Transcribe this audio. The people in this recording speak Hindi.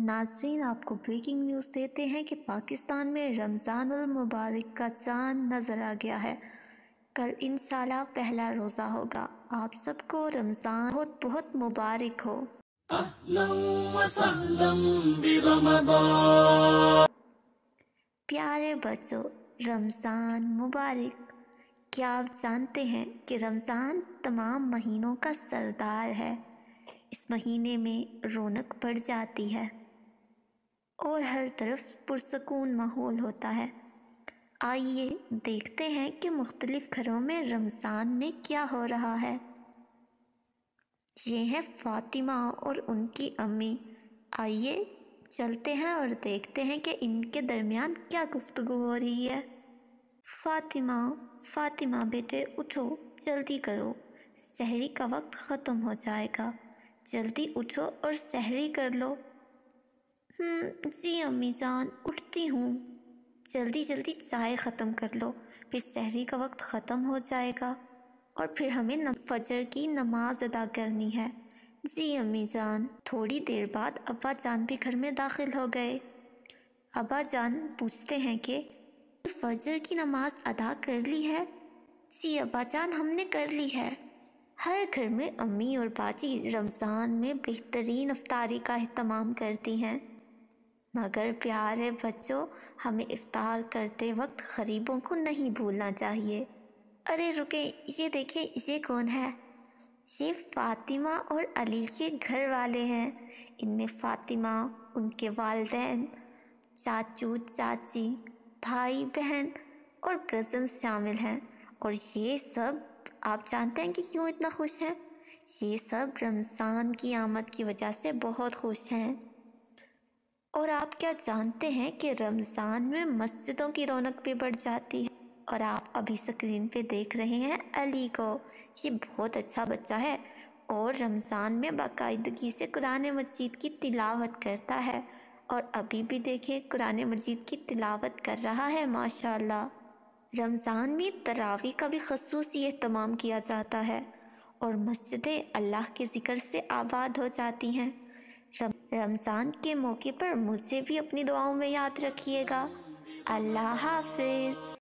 नाजरीन आपको ब्रेकिंग न्यूज़ देते हैं कि पाकिस्तान में रमज़ानुल मुबारक का चांद नज़र आ गया है कल इन पहला रोज़ा होगा आप सबको रमज़ान बहुत बहुत मुबारक हो प्यारे बच्चों रमज़ान मुबारक क्या आप जानते हैं कि रमज़ान तमाम महीनों का सरदार है इस महीने में रौनक बढ़ जाती है और हर तरफ पुरसकून माहौल होता है आइए देखते हैं कि मुख्तलिफ़ घरों में रमज़ान में क्या हो रहा है ये है फ़ातिमा और उनकी अम्मी आइए चलते हैं और देखते हैं कि इनके दरमियान क्या गुफ्तगु हो रही है फ़ातिमा फ़ातिमा बेटे उठो जल्दी करो सहरी का वक्त ख़त्म हो जाएगा जल्दी उठो और सहरी कर लो हम्म, जी अम्मी जान उठती हूँ जल्दी जल्दी चाय ख़त्म कर लो फिर सहरी का वक्त ख़त्म हो जाएगा और फिर हमें न, फजर की नमाज अदा करनी है जी अम्मी जान थोड़ी देर बाद अब्बा जान भी घर में दाखिल हो गए अब्बा जान पूछते हैं कि फजर की नमाज अदा कर ली है जी अब्बा जान हमने कर ली है हर घर में अम्मी और बाजी रमज़ान में बेहतरीन अफ्तारी का अहतमाम करती हैं मगर प्यारे बच्चों हमें इफ्तार करते वक्त गरीबों को नहीं भूलना चाहिए अरे रुके ये देखें ये कौन है ये फातिमा और अली के घर वाले हैं इनमें फातिमा उनके वालदेन चाचू चाची भाई बहन और कज़न शामिल हैं और ये सब आप जानते हैं कि क्यों इतना खुश हैं ये सब रमज़ान की आमद की वजह से बहुत खुश हैं और आप क्या जानते हैं कि रमज़ान में मस्जिदों की रौनक भी बढ़ जाती है और आप अभी स्क्रीन पे देख रहे हैं अली को ये बहुत अच्छा बच्चा है और रमज़ान में बाकायदगी से कुरान मजीद की तिलावत करता है और अभी भी देखें कुरान मजीद की तिलावत कर रहा है माशाल्लाह रमज़ान में तरावी का भी खसूस अहतमाम किया जाता है और मस्जिदें अल्लाह के ज़िक्र से आबाद हो जाती हैं रमज़ान के मौके पर मुझे भी अपनी दुआओं में याद रखिएगा अल्लाह हाफिज़